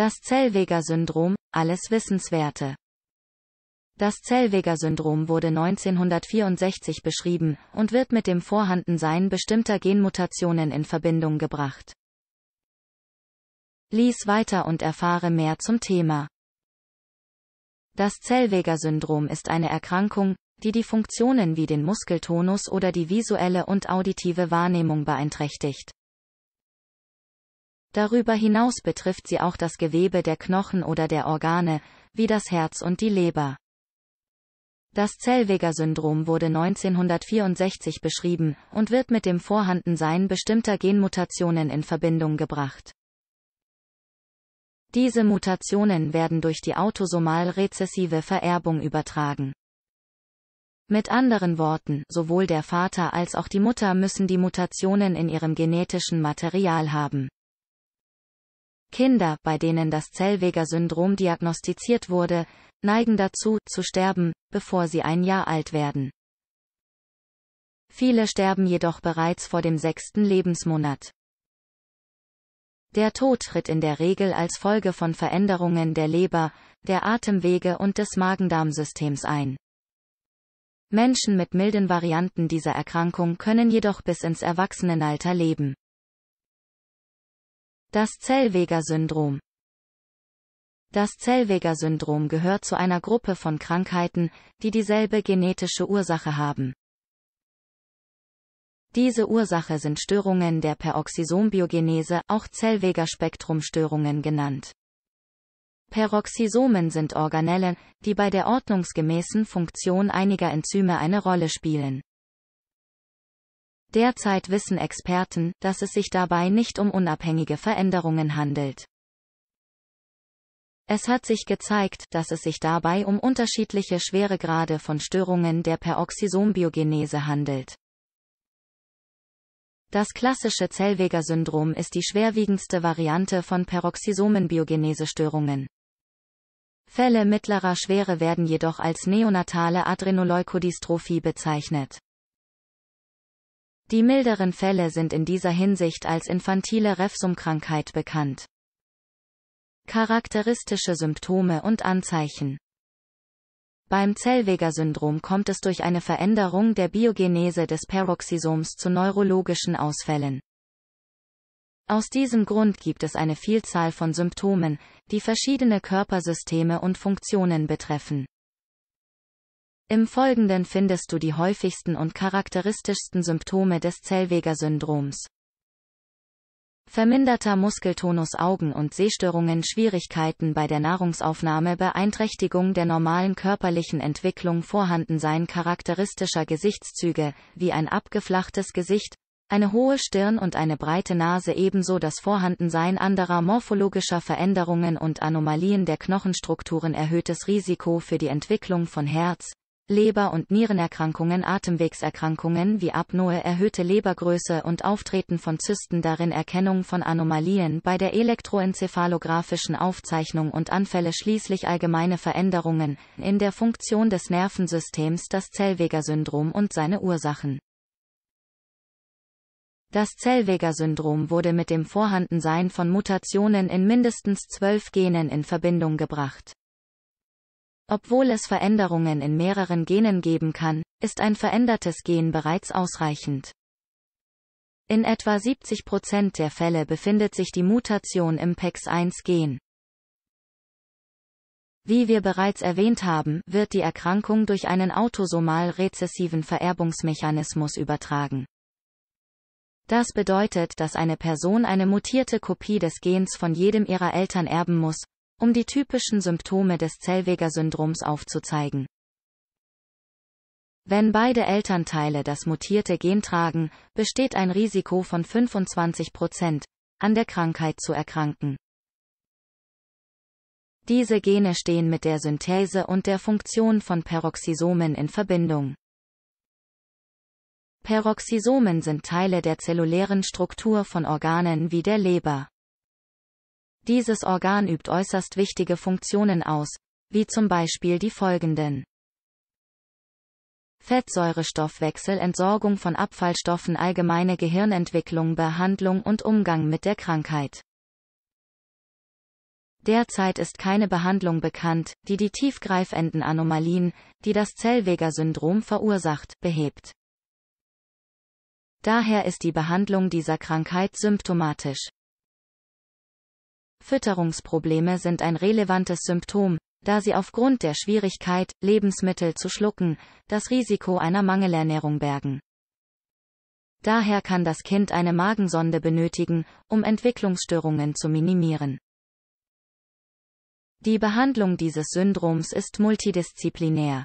Das Zellweger-Syndrom, alles Wissenswerte. Das Zellweger-Syndrom wurde 1964 beschrieben und wird mit dem Vorhandensein bestimmter Genmutationen in Verbindung gebracht. Lies weiter und erfahre mehr zum Thema. Das Zellweger-Syndrom ist eine Erkrankung, die die Funktionen wie den Muskeltonus oder die visuelle und auditive Wahrnehmung beeinträchtigt. Darüber hinaus betrifft sie auch das Gewebe der Knochen oder der Organe, wie das Herz und die Leber. Das Zellweger-Syndrom wurde 1964 beschrieben und wird mit dem Vorhandensein bestimmter Genmutationen in Verbindung gebracht. Diese Mutationen werden durch die autosomal rezessive Vererbung übertragen. Mit anderen Worten, sowohl der Vater als auch die Mutter müssen die Mutationen in ihrem genetischen Material haben. Kinder, bei denen das Zellweger-Syndrom diagnostiziert wurde, neigen dazu, zu sterben, bevor sie ein Jahr alt werden. Viele sterben jedoch bereits vor dem sechsten Lebensmonat. Der Tod tritt in der Regel als Folge von Veränderungen der Leber, der Atemwege und des Magendarmsystems ein. Menschen mit milden Varianten dieser Erkrankung können jedoch bis ins Erwachsenenalter leben. Das Zellweger-Syndrom Das Zellweger-Syndrom gehört zu einer Gruppe von Krankheiten, die dieselbe genetische Ursache haben. Diese Ursache sind Störungen der Peroxisombiogenese, auch zellweger spektrumstörungen genannt. Peroxisomen sind Organellen, die bei der ordnungsgemäßen Funktion einiger Enzyme eine Rolle spielen. Derzeit wissen Experten, dass es sich dabei nicht um unabhängige Veränderungen handelt. Es hat sich gezeigt, dass es sich dabei um unterschiedliche Schweregrade von Störungen der Peroxisombiogenese handelt. Das klassische Zellweger-Syndrom ist die schwerwiegendste Variante von Peroxisomenbiogenese-Störungen. Fälle mittlerer Schwere werden jedoch als neonatale Adrenoleukodystrophie bezeichnet. Die milderen Fälle sind in dieser Hinsicht als infantile Refsumkrankheit bekannt. Charakteristische Symptome und Anzeichen Beim Zellweger-Syndrom kommt es durch eine Veränderung der Biogenese des Peroxisoms zu neurologischen Ausfällen. Aus diesem Grund gibt es eine Vielzahl von Symptomen, die verschiedene Körpersysteme und Funktionen betreffen. Im Folgenden findest du die häufigsten und charakteristischsten Symptome des Zellweger-Syndroms. Verminderter Muskeltonus Augen- und Sehstörungen Schwierigkeiten bei der Nahrungsaufnahme Beeinträchtigung der normalen körperlichen Entwicklung Vorhandensein charakteristischer Gesichtszüge, wie ein abgeflachtes Gesicht, eine hohe Stirn und eine breite Nase ebenso das Vorhandensein anderer morphologischer Veränderungen und Anomalien der Knochenstrukturen erhöhtes Risiko für die Entwicklung von Herz, Leber- und Nierenerkrankungen, Atemwegserkrankungen wie Apnoe, erhöhte Lebergröße und Auftreten von Zysten darin Erkennung von Anomalien bei der elektroenzephalographischen Aufzeichnung und Anfälle schließlich allgemeine Veränderungen in der Funktion des Nervensystems, das Zellweger-Syndrom und seine Ursachen. Das Zellweger-Syndrom wurde mit dem Vorhandensein von Mutationen in mindestens zwölf Genen in Verbindung gebracht. Obwohl es Veränderungen in mehreren Genen geben kann, ist ein verändertes Gen bereits ausreichend. In etwa 70 Prozent der Fälle befindet sich die Mutation im PEX1-Gen. Wie wir bereits erwähnt haben, wird die Erkrankung durch einen autosomal rezessiven Vererbungsmechanismus übertragen. Das bedeutet, dass eine Person eine mutierte Kopie des Gens von jedem ihrer Eltern erben muss, um die typischen Symptome des Zellweger-Syndroms aufzuzeigen. Wenn beide Elternteile das mutierte Gen tragen, besteht ein Risiko von 25 Prozent, an der Krankheit zu erkranken. Diese Gene stehen mit der Synthese und der Funktion von Peroxisomen in Verbindung. Peroxisomen sind Teile der zellulären Struktur von Organen wie der Leber. Dieses Organ übt äußerst wichtige Funktionen aus, wie zum Beispiel die folgenden. Fettsäurestoffwechsel, Entsorgung von Abfallstoffen, allgemeine Gehirnentwicklung, Behandlung und Umgang mit der Krankheit. Derzeit ist keine Behandlung bekannt, die die tiefgreifenden Anomalien, die das Zellweger-Syndrom verursacht, behebt. Daher ist die Behandlung dieser Krankheit symptomatisch. Fütterungsprobleme sind ein relevantes Symptom, da sie aufgrund der Schwierigkeit, Lebensmittel zu schlucken, das Risiko einer Mangelernährung bergen. Daher kann das Kind eine Magensonde benötigen, um Entwicklungsstörungen zu minimieren. Die Behandlung dieses Syndroms ist multidisziplinär.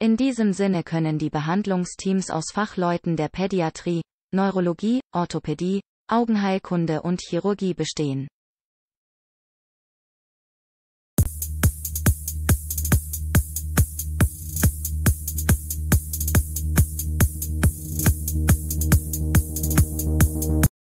In diesem Sinne können die Behandlungsteams aus Fachleuten der Pädiatrie, Neurologie, Orthopädie, Augenheilkunde und Chirurgie bestehen